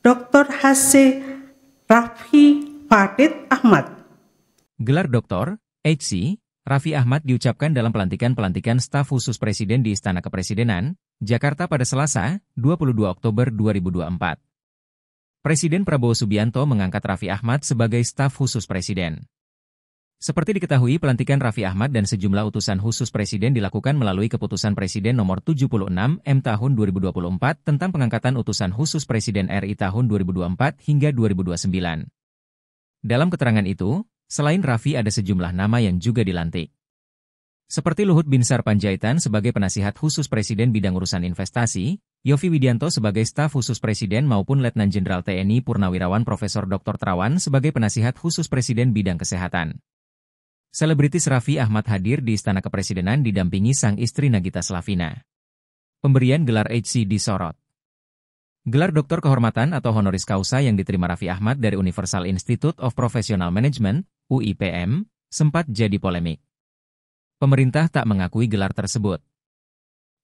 Dr. H.C. Rafi Fatid Ahmad. Gelar Dr. H.C. Rafi Ahmad diucapkan dalam pelantikan-pelantikan staf khusus presiden di Istana Kepresidenan, Jakarta pada Selasa, 22 Oktober 2024. Presiden Prabowo Subianto mengangkat Rafi Ahmad sebagai staf khusus presiden. Seperti diketahui, pelantikan Raffi Ahmad dan sejumlah utusan khusus Presiden dilakukan melalui keputusan Presiden nomor 76 M tahun 2024 tentang pengangkatan utusan khusus Presiden RI tahun 2024 hingga 2029. Dalam keterangan itu, selain Raffi ada sejumlah nama yang juga dilantik. Seperti Luhut Binsar Panjaitan sebagai penasihat khusus Presiden bidang urusan investasi, Yofi Widianto sebagai staf khusus Presiden maupun Letnan Jenderal TNI Purnawirawan Profesor Dr. Trawan sebagai penasihat khusus Presiden bidang kesehatan. Selebritis Raffi Ahmad hadir di Istana Kepresidenan didampingi sang istri Nagita Slavina. Pemberian gelar HC disorot. Gelar Doktor Kehormatan atau Honoris Causa yang diterima Raffi Ahmad dari Universal Institute of Professional Management, UIPM, sempat jadi polemik. Pemerintah tak mengakui gelar tersebut.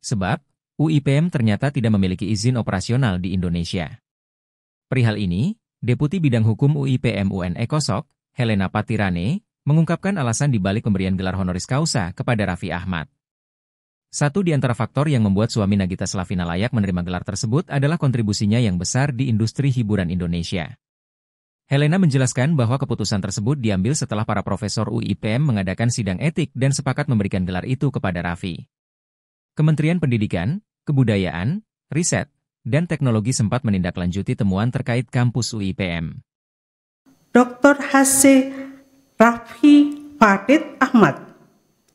Sebab, UIPM ternyata tidak memiliki izin operasional di Indonesia. Perihal ini, Deputi Bidang Hukum UIPM UN Ekosok, Helena Patirane, mengungkapkan alasan dibalik pemberian gelar honoris causa kepada Raffi Ahmad. Satu di antara faktor yang membuat suami Nagita Slavina layak menerima gelar tersebut adalah kontribusinya yang besar di industri hiburan Indonesia. Helena menjelaskan bahwa keputusan tersebut diambil setelah para profesor UIPM mengadakan sidang etik dan sepakat memberikan gelar itu kepada Raffi. Kementerian Pendidikan, Kebudayaan, Riset, dan Teknologi sempat menindaklanjuti temuan terkait kampus UIPM. Dr. Hase Rafi Farid Ahmad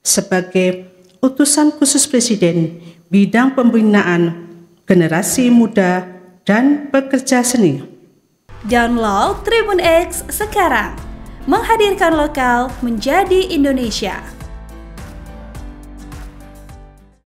sebagai utusan khusus presiden bidang pembinaan generasi muda dan pekerja seni. Download Tribun X sekarang, menghadirkan lokal menjadi Indonesia.